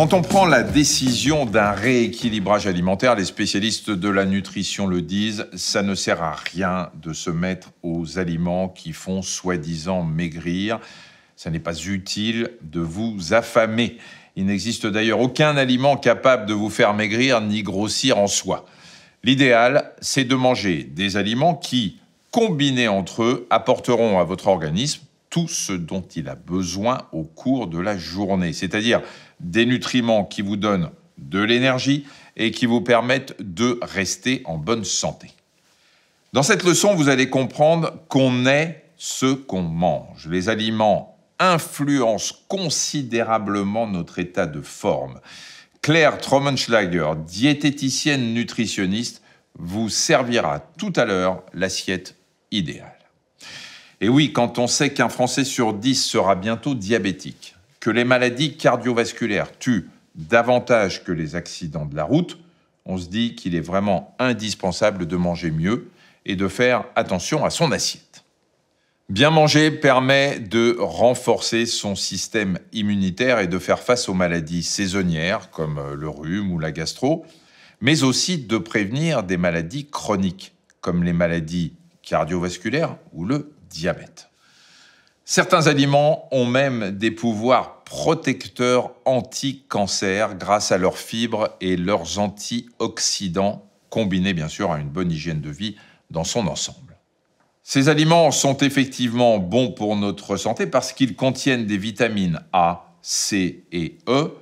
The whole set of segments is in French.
Quand on prend la décision d'un rééquilibrage alimentaire, les spécialistes de la nutrition le disent, ça ne sert à rien de se mettre aux aliments qui font soi-disant maigrir. Ça n'est pas utile de vous affamer. Il n'existe d'ailleurs aucun aliment capable de vous faire maigrir ni grossir en soi. L'idéal, c'est de manger des aliments qui, combinés entre eux, apporteront à votre organisme tout ce dont il a besoin au cours de la journée, c'est-à-dire des nutriments qui vous donnent de l'énergie et qui vous permettent de rester en bonne santé. Dans cette leçon, vous allez comprendre qu'on est ce qu'on mange. Les aliments influencent considérablement notre état de forme. Claire Trommenschlager, diététicienne nutritionniste, vous servira tout à l'heure l'assiette idéale. Et oui, quand on sait qu'un Français sur 10 sera bientôt diabétique, que les maladies cardiovasculaires tuent davantage que les accidents de la route, on se dit qu'il est vraiment indispensable de manger mieux et de faire attention à son assiette. Bien manger permet de renforcer son système immunitaire et de faire face aux maladies saisonnières comme le rhume ou la gastro, mais aussi de prévenir des maladies chroniques comme les maladies cardiovasculaires ou le diabète. Certains aliments ont même des pouvoirs protecteurs anti-cancer grâce à leurs fibres et leurs antioxydants, combinés bien sûr à une bonne hygiène de vie dans son ensemble. Ces aliments sont effectivement bons pour notre santé parce qu'ils contiennent des vitamines A, C et E,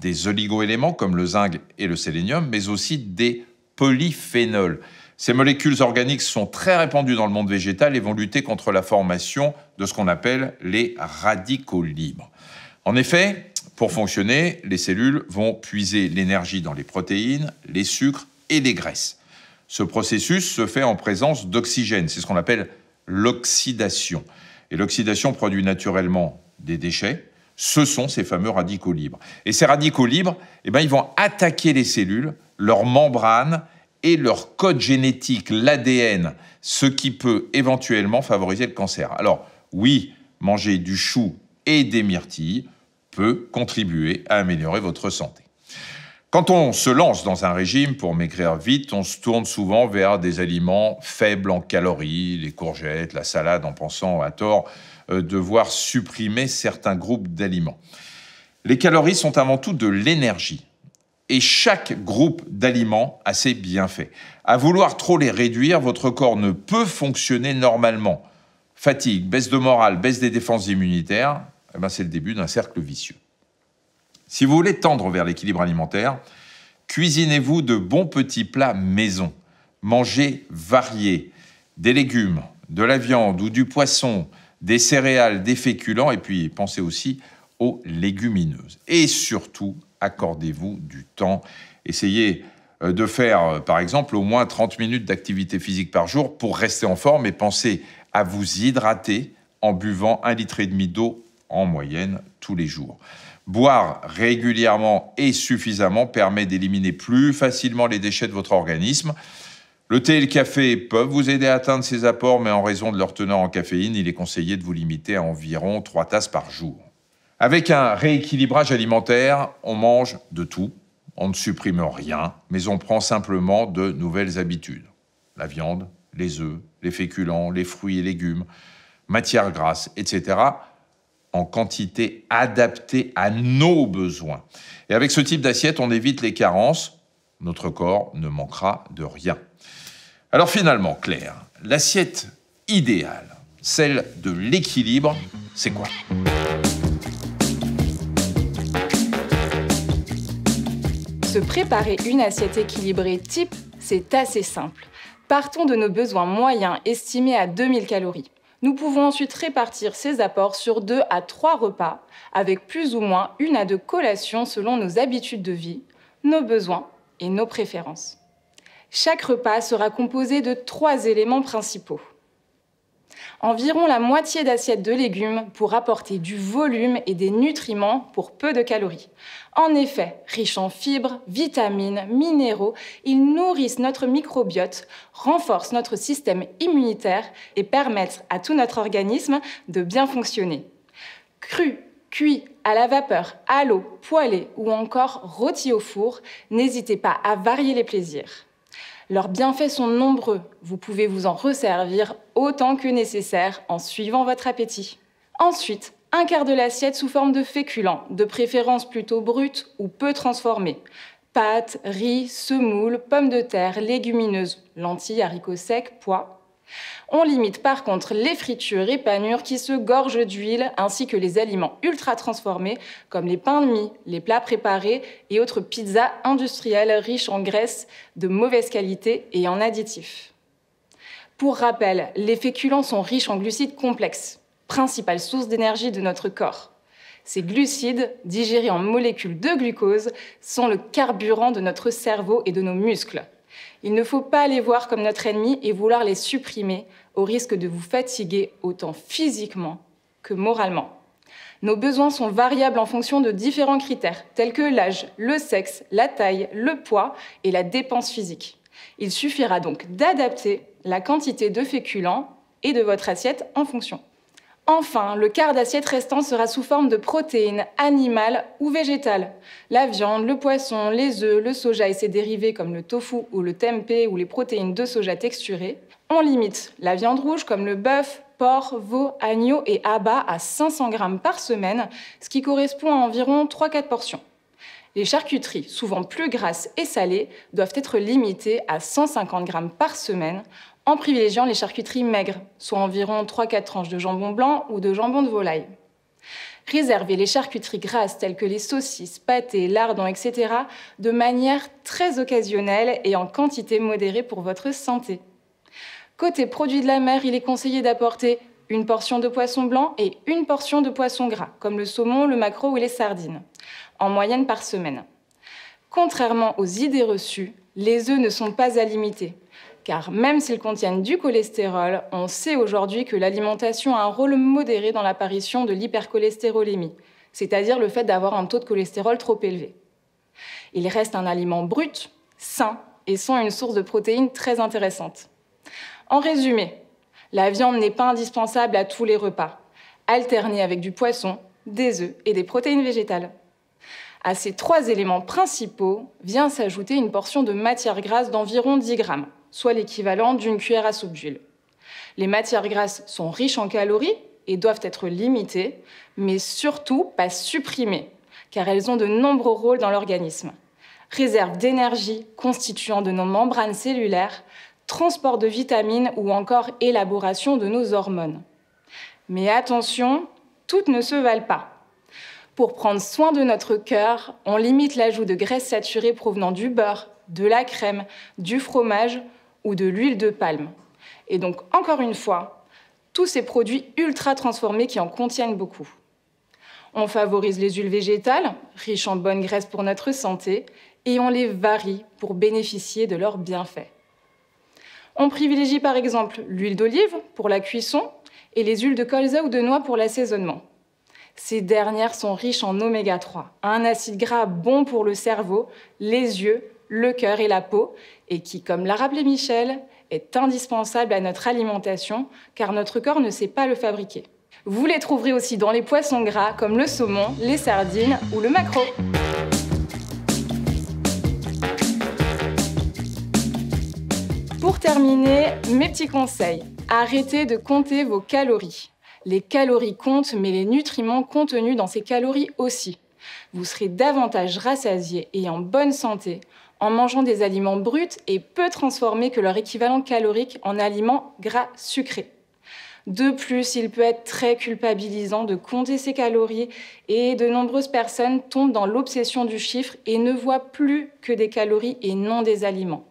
des oligoéléments comme le zinc et le sélénium, mais aussi des polyphénols. Ces molécules organiques sont très répandues dans le monde végétal et vont lutter contre la formation de ce qu'on appelle les radicaux libres. En effet, pour fonctionner, les cellules vont puiser l'énergie dans les protéines, les sucres et les graisses. Ce processus se fait en présence d'oxygène, c'est ce qu'on appelle l'oxydation. Et l'oxydation produit naturellement des déchets, ce sont ces fameux radicaux libres. Et ces radicaux libres, eh ben, ils vont attaquer les cellules, leurs membranes et leur code génétique, l'ADN, ce qui peut éventuellement favoriser le cancer. Alors oui, manger du chou et des myrtilles peut contribuer à améliorer votre santé. Quand on se lance dans un régime pour maigrir vite, on se tourne souvent vers des aliments faibles en calories, les courgettes, la salade, en pensant à tort euh, devoir supprimer certains groupes d'aliments. Les calories sont avant tout de l'énergie et chaque groupe d'aliments a ses bienfaits. À vouloir trop les réduire, votre corps ne peut fonctionner normalement. Fatigue, baisse de morale, baisse des défenses immunitaires, eh ben, c'est le début d'un cercle vicieux. Si vous voulez tendre vers l'équilibre alimentaire, cuisinez-vous de bons petits plats maison. Mangez variés, des légumes, de la viande ou du poisson, des céréales, des féculents, et puis pensez aussi aux légumineuses. Et surtout, accordez-vous du temps. Essayez euh, de faire, euh, par exemple, au moins 30 minutes d'activité physique par jour pour rester en forme et pensez à vous hydrater en buvant un litre et demi d'eau en moyenne tous les jours. Boire régulièrement et suffisamment permet d'éliminer plus facilement les déchets de votre organisme. Le thé et le café peuvent vous aider à atteindre ces apports, mais en raison de leur teneur en caféine, il est conseillé de vous limiter à environ 3 tasses par jour. Avec un rééquilibrage alimentaire, on mange de tout, on ne supprime rien, mais on prend simplement de nouvelles habitudes. La viande, les œufs, les féculents, les fruits et légumes, matières grasses, etc., en quantité adaptée à nos besoins. Et avec ce type d'assiette, on évite les carences. Notre corps ne manquera de rien. Alors finalement, Claire, l'assiette idéale, celle de l'équilibre, c'est quoi Se préparer une assiette équilibrée type, c'est assez simple. Partons de nos besoins moyens estimés à 2000 calories. Nous pouvons ensuite répartir ces apports sur deux à trois repas, avec plus ou moins une à deux collations selon nos habitudes de vie, nos besoins et nos préférences. Chaque repas sera composé de trois éléments principaux environ la moitié d'assiettes de légumes pour apporter du volume et des nutriments pour peu de calories. En effet, riches en fibres, vitamines, minéraux, ils nourrissent notre microbiote, renforcent notre système immunitaire et permettent à tout notre organisme de bien fonctionner. Cru, cuit, à la vapeur, à l'eau, poêlé ou encore rôti au four, n'hésitez pas à varier les plaisirs. Leurs bienfaits sont nombreux. Vous pouvez vous en resservir autant que nécessaire en suivant votre appétit. Ensuite, un quart de l'assiette sous forme de féculents, de préférence plutôt brut ou peu transformés. Pâtes, riz, semoule, pommes de terre, légumineuses, lentilles, haricots secs, pois, on limite par contre les fritures et panures qui se gorgent d'huile, ainsi que les aliments ultra transformés comme les pains de mie, les plats préparés et autres pizzas industrielles riches en graisse, de mauvaise qualité et en additifs. Pour rappel, les féculents sont riches en glucides complexes, principale source d'énergie de notre corps. Ces glucides, digérés en molécules de glucose, sont le carburant de notre cerveau et de nos muscles. Il ne faut pas les voir comme notre ennemi et vouloir les supprimer au risque de vous fatiguer autant physiquement que moralement. Nos besoins sont variables en fonction de différents critères tels que l'âge, le sexe, la taille, le poids et la dépense physique. Il suffira donc d'adapter la quantité de féculents et de votre assiette en fonction. Enfin, le quart d'assiette restant sera sous forme de protéines animales ou végétales. La viande, le poisson, les œufs, le soja et ses dérivés comme le tofu ou le tempeh ou les protéines de soja texturées. On limite la viande rouge comme le bœuf, porc, veau, agneau et abat à 500 grammes par semaine, ce qui correspond à environ 3-4 portions. Les charcuteries, souvent plus grasses et salées, doivent être limitées à 150 grammes par semaine en privilégiant les charcuteries maigres, soit environ 3-4 tranches de jambon blanc ou de jambon de volaille. Réservez les charcuteries grasses telles que les saucisses, pâtés, lardons, etc. de manière très occasionnelle et en quantité modérée pour votre santé. Côté produits de la mer, il est conseillé d'apporter une portion de poisson blanc et une portion de poisson gras, comme le saumon, le maquereau ou les sardines, en moyenne par semaine. Contrairement aux idées reçues, les œufs ne sont pas à limiter car même s'ils contiennent du cholestérol, on sait aujourd'hui que l'alimentation a un rôle modéré dans l'apparition de l'hypercholestérolémie, c'est-à-dire le fait d'avoir un taux de cholestérol trop élevé. Il reste un aliment brut, sain et sans une source de protéines très intéressante. En résumé, la viande n'est pas indispensable à tous les repas, alternée avec du poisson, des œufs et des protéines végétales. À ces trois éléments principaux vient s'ajouter une portion de matière grasse d'environ 10 grammes, soit l'équivalent d'une cuillère à soupe d'huile. Les matières grasses sont riches en calories et doivent être limitées, mais surtout pas supprimées, car elles ont de nombreux rôles dans l'organisme. Réserve d'énergie constituant de nos membranes cellulaires, transport de vitamines ou encore élaboration de nos hormones. Mais attention, toutes ne se valent pas. Pour prendre soin de notre cœur, on limite l'ajout de graisses saturées provenant du beurre, de la crème, du fromage ou de l'huile de palme. Et donc, encore une fois, tous ces produits ultra transformés qui en contiennent beaucoup. On favorise les huiles végétales, riches en bonnes graisses pour notre santé, et on les varie pour bénéficier de leurs bienfaits. On privilégie par exemple l'huile d'olive pour la cuisson et les huiles de colza ou de noix pour l'assaisonnement. Ces dernières sont riches en oméga 3, un acide gras bon pour le cerveau, les yeux le cœur et la peau, et qui, comme l'a rappelé Michel, est indispensable à notre alimentation, car notre corps ne sait pas le fabriquer. Vous les trouverez aussi dans les poissons gras, comme le saumon, les sardines ou le maquereau. Pour terminer, mes petits conseils. Arrêtez de compter vos calories. Les calories comptent, mais les nutriments contenus dans ces calories aussi. Vous serez davantage rassasié et en bonne santé en mangeant des aliments bruts et peu transformés que leur équivalent calorique en aliments gras sucrés. De plus, il peut être très culpabilisant de compter ses calories et de nombreuses personnes tombent dans l'obsession du chiffre et ne voient plus que des calories et non des aliments.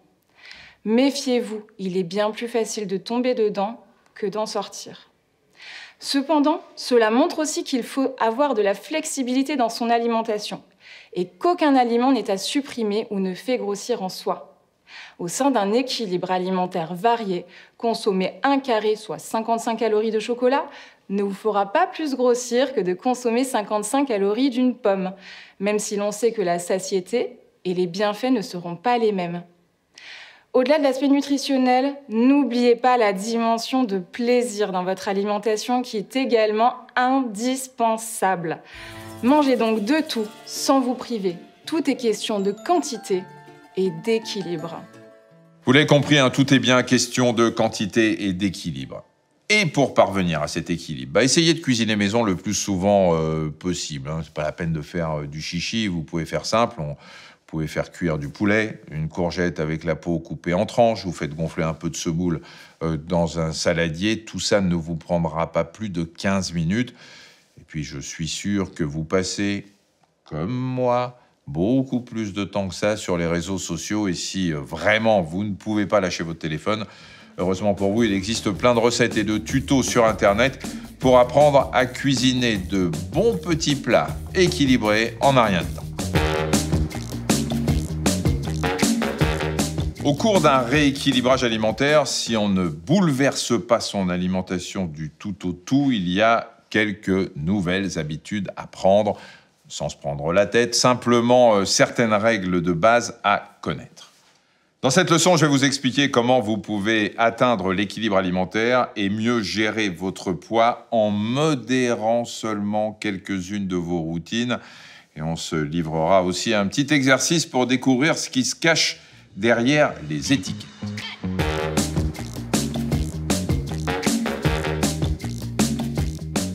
Méfiez-vous, il est bien plus facile de tomber dedans que d'en sortir. Cependant, cela montre aussi qu'il faut avoir de la flexibilité dans son alimentation et qu'aucun aliment n'est à supprimer ou ne fait grossir en soi. Au sein d'un équilibre alimentaire varié, consommer un carré, soit 55 calories de chocolat, ne vous fera pas plus grossir que de consommer 55 calories d'une pomme, même si l'on sait que la satiété et les bienfaits ne seront pas les mêmes. Au-delà de l'aspect nutritionnel, n'oubliez pas la dimension de plaisir dans votre alimentation qui est également indispensable. Mangez donc de tout sans vous priver. Tout est question de quantité et d'équilibre. Vous l'avez compris, hein, tout est bien question de quantité et d'équilibre. Et pour parvenir à cet équilibre, bah essayez de cuisiner maison le plus souvent euh, possible. Hein. C'est pas la peine de faire euh, du chichi, vous pouvez faire simple. On, vous pouvez faire cuire du poulet, une courgette avec la peau coupée en tranches, vous faites gonfler un peu de semoule euh, dans un saladier, tout ça ne vous prendra pas plus de 15 minutes. Puis je suis sûr que vous passez, comme moi, beaucoup plus de temps que ça sur les réseaux sociaux. Et si euh, vraiment vous ne pouvez pas lâcher votre téléphone, heureusement pour vous, il existe plein de recettes et de tutos sur Internet pour apprendre à cuisiner de bons petits plats équilibrés en un rien de temps. Au cours d'un rééquilibrage alimentaire, si on ne bouleverse pas son alimentation du tout au tout, il y a quelques nouvelles habitudes à prendre, sans se prendre la tête, simplement euh, certaines règles de base à connaître. Dans cette leçon, je vais vous expliquer comment vous pouvez atteindre l'équilibre alimentaire et mieux gérer votre poids en modérant seulement quelques-unes de vos routines. Et on se livrera aussi à un petit exercice pour découvrir ce qui se cache derrière les étiquettes.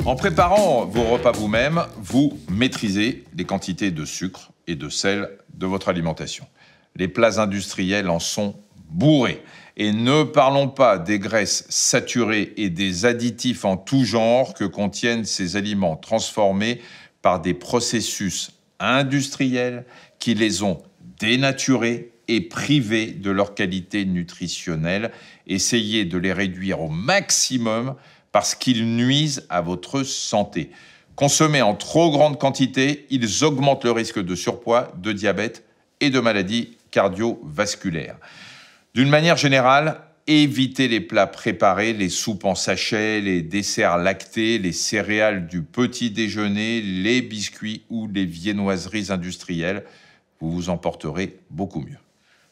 En préparant vos repas vous-même, vous maîtrisez les quantités de sucre et de sel de votre alimentation. Les plats industriels en sont bourrés. Et ne parlons pas des graisses saturées et des additifs en tout genre que contiennent ces aliments transformés par des processus industriels qui les ont dénaturés et privés de leur qualité nutritionnelle. Essayez de les réduire au maximum parce qu'ils nuisent à votre santé. Consommés en trop grande quantité, ils augmentent le risque de surpoids, de diabète et de maladies cardiovasculaires. D'une manière générale, évitez les plats préparés, les soupes en sachet, les desserts lactés, les céréales du petit déjeuner, les biscuits ou les viennoiseries industrielles. Vous vous en porterez beaucoup mieux.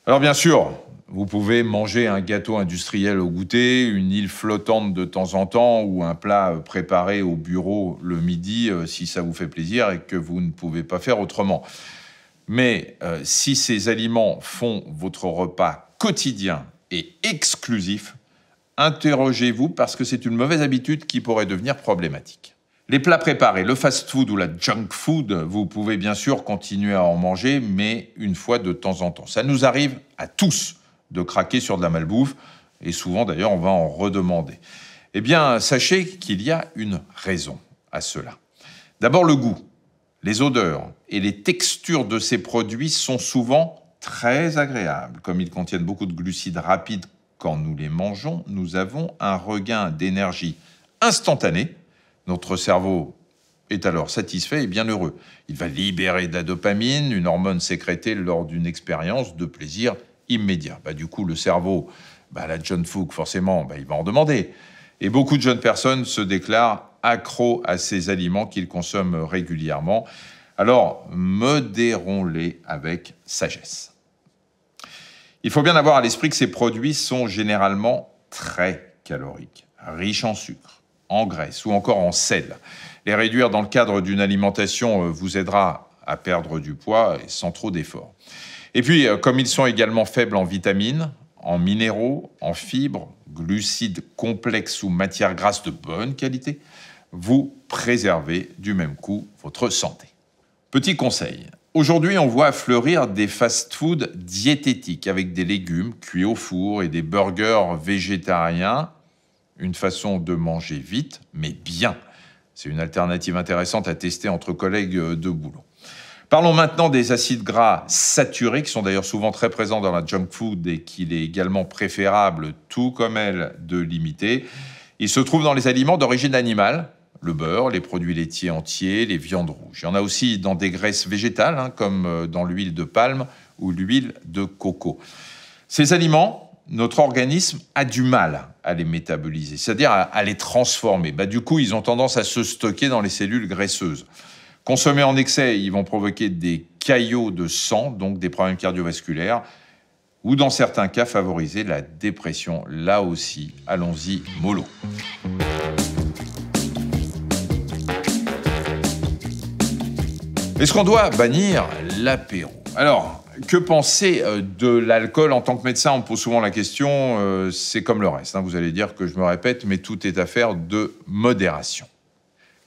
Alors bien sûr, vous pouvez manger un gâteau industriel au goûter, une île flottante de temps en temps ou un plat euh, préparé au bureau le midi euh, si ça vous fait plaisir et que vous ne pouvez pas faire autrement. Mais euh, si ces aliments font votre repas quotidien et exclusif, interrogez-vous parce que c'est une mauvaise habitude qui pourrait devenir problématique. Les plats préparés, le fast-food ou la junk food, vous pouvez bien sûr continuer à en manger, mais une fois de temps en temps. Ça nous arrive à tous de craquer sur de la malbouffe, et souvent d'ailleurs on va en redemander. Eh bien, sachez qu'il y a une raison à cela. D'abord le goût, les odeurs et les textures de ces produits sont souvent très agréables. Comme ils contiennent beaucoup de glucides rapides quand nous les mangeons, nous avons un regain d'énergie instantané notre cerveau est alors satisfait et bien heureux. Il va libérer de la dopamine, une hormone sécrétée lors d'une expérience de plaisir immédiat. Bah, du coup, le cerveau, bah, la John Fook, forcément, bah, il va en demander. Et beaucoup de jeunes personnes se déclarent accros à ces aliments qu'ils consomment régulièrement. Alors, modérons-les avec sagesse. Il faut bien avoir à l'esprit que ces produits sont généralement très caloriques, riches en sucre en graisse ou encore en sel. Les réduire dans le cadre d'une alimentation euh, vous aidera à perdre du poids sans trop d'efforts. Et puis, euh, comme ils sont également faibles en vitamines, en minéraux, en fibres, glucides complexes ou matières grasses de bonne qualité, vous préservez du même coup votre santé. Petit conseil, Aujourd'hui, on voit fleurir des fast food diététiques avec des légumes cuits au four et des burgers végétariens une façon de manger vite, mais bien. C'est une alternative intéressante à tester entre collègues euh, de boulot. Parlons maintenant des acides gras saturés, qui sont d'ailleurs souvent très présents dans la junk food et qu'il est également préférable, tout comme elle, de limiter. Ils se trouvent dans les aliments d'origine animale, le beurre, les produits laitiers entiers, les viandes rouges. Il y en a aussi dans des graisses végétales, hein, comme euh, dans l'huile de palme ou l'huile de coco. Ces aliments notre organisme a du mal à les métaboliser, c'est-à-dire à, les transformer. Bah, du coup, ils ont tendance à se stocker dans les cellules graisseuses. Consommés en excès, ils vont provoquer des caillots de sang, donc des problèmes cardiovasculaires, ou dans certains cas favoriser la dépression. Là aussi, allons-y, mollo. Est-ce qu'on doit bannir l'apéro Alors, que penser euh, de l'alcool en tant que médecin On me pose souvent la question, euh, c'est comme le reste. Hein. vous allez dire que je me répète, mais tout est affaire de modération.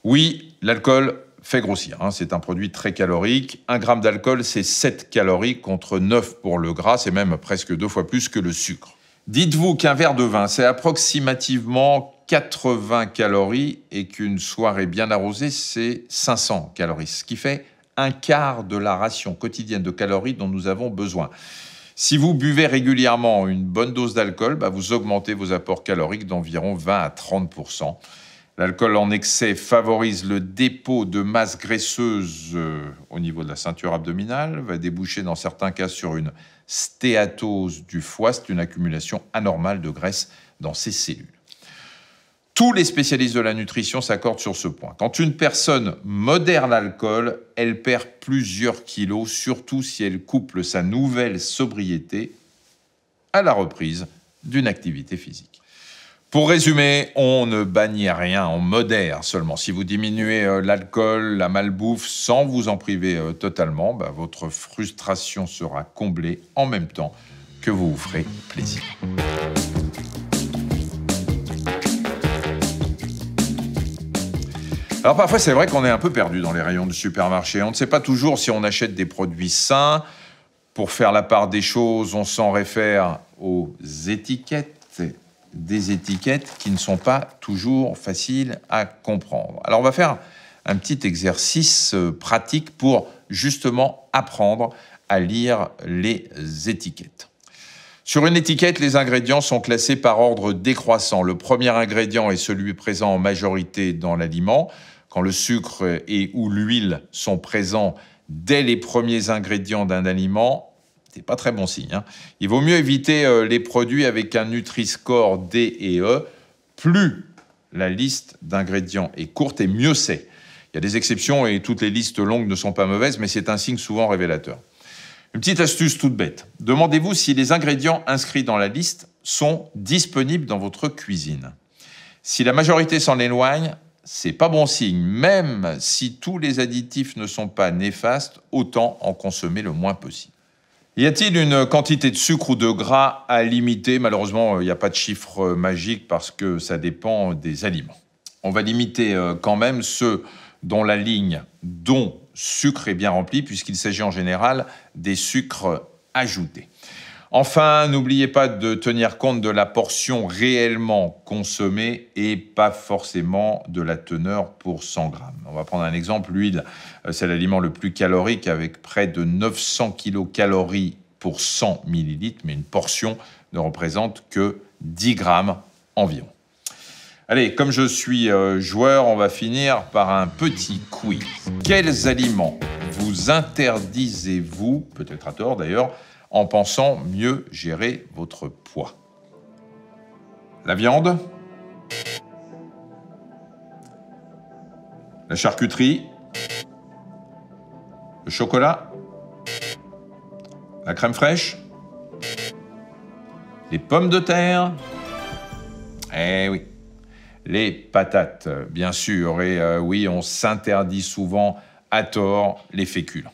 Oui, l'alcool fait grossir. Hein. c'est un produit très calorique. Un gramme d'alcool, c'est 7 calories contre 9 pour le gras. C'est même presque deux fois plus que le sucre. Dites-vous qu'un verre de vin, c'est approximativement 80 calories et qu'une soirée bien arrosée, c'est 500 calories. Ce qui fait un quart de la ration quotidienne de calories dont nous avons besoin. Si vous buvez régulièrement une bonne dose d'alcool, bah, vous augmentez vos apports caloriques d'environ 20 à 30 L'alcool en excès favorise le dépôt de masse graisseuse euh, au niveau de la ceinture abdominale, va déboucher dans certains cas sur une stéatose du foie, c'est une accumulation anormale de graisse dans ces cellules. Tous les spécialistes de la nutrition s'accordent sur ce point. Quand une personne modère l'alcool, elle perd plusieurs kilos, surtout si elle couple sa nouvelle sobriété à la reprise d'une activité physique. Pour résumer, on ne bannit rien, on modère seulement. Si vous diminuez euh, l'alcool, la malbouffe, sans vous en priver euh, totalement, bah, votre frustration sera comblée en même temps que vous vous ferez plaisir. Alors parfois, c'est vrai qu'on est un peu perdu dans les rayons du supermarché. On ne sait pas toujours si on achète des produits sains. Pour faire la part des choses, on s'en réfère aux étiquettes des étiquettes qui ne sont pas toujours faciles à comprendre. Alors on va faire un petit exercice euh, pratique pour justement apprendre à lire les étiquettes. Sur une étiquette, les ingrédients sont classés par ordre décroissant. Le premier ingrédient est celui présent en majorité dans l'aliment quand le sucre et ou l'huile sont présents dès les premiers ingrédients d'un aliment, c'est pas très bon signe. Hein. Il vaut mieux éviter euh, les produits avec un Nutri-Score D et E. Plus la liste d'ingrédients est courte et mieux c'est. Il y a des exceptions et toutes les listes longues ne sont pas mauvaises, mais c'est un signe souvent révélateur. Une petite astuce toute bête. Demandez-vous si les ingrédients inscrits dans la liste sont disponibles dans votre cuisine. Si la majorité s'en éloigne, c'est pas bon signe. Même si tous les additifs ne sont pas néfastes, autant en consommer le moins possible. Y a-t-il une quantité de sucre ou de gras à limiter Malheureusement, il n'y a pas de chiffre magique parce que ça dépend des aliments. On va limiter euh, quand même ceux dont la ligne dont sucre est bien remplie, puisqu'il s'agit en général des sucres ajoutés. Enfin, n'oubliez pas de tenir compte de la portion réellement consommée et pas forcément de la teneur pour 100 grammes. On va prendre un exemple, l'huile, euh, c'est l'aliment le plus calorique avec près de 900 kilocalories pour 100 ml, mais une portion ne représente que 10 grammes environ. Allez, comme je suis euh, joueur, on va finir par un petit quiz. Quels aliments vous interdisez-vous, peut-être à tort d'ailleurs, en pensant mieux gérer votre poids. La viande, la charcuterie, le chocolat, la crème fraîche, les pommes de terre, eh oui, les patates, bien sûr, et euh, oui, on s'interdit souvent à tort les féculents.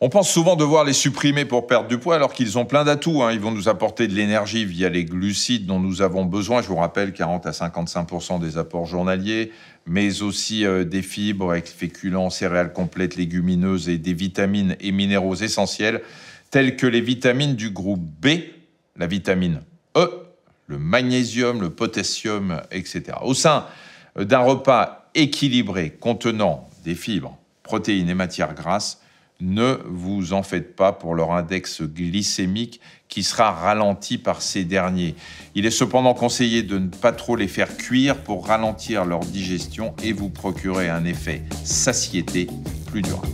On pense souvent devoir les supprimer pour perdre du poids alors qu'ils ont plein d'atouts. Hein. Ils vont nous apporter de l'énergie via les glucides dont nous avons besoin. Je vous rappelle 40 à 55 des apports journaliers, mais aussi euh, des fibres avec féculents, céréales complètes, légumineuses et des vitamines et minéraux essentiels tels que les vitamines du groupe B, la vitamine E, le magnésium, le potassium, etc. Au sein euh, d'un repas équilibré contenant des fibres, protéines et matières grasses, ne vous en faites pas pour leur index glycémique qui sera ralenti par ces derniers. Il est cependant conseillé de ne pas trop les faire cuire pour ralentir leur digestion et vous procurer un effet satiété plus durable.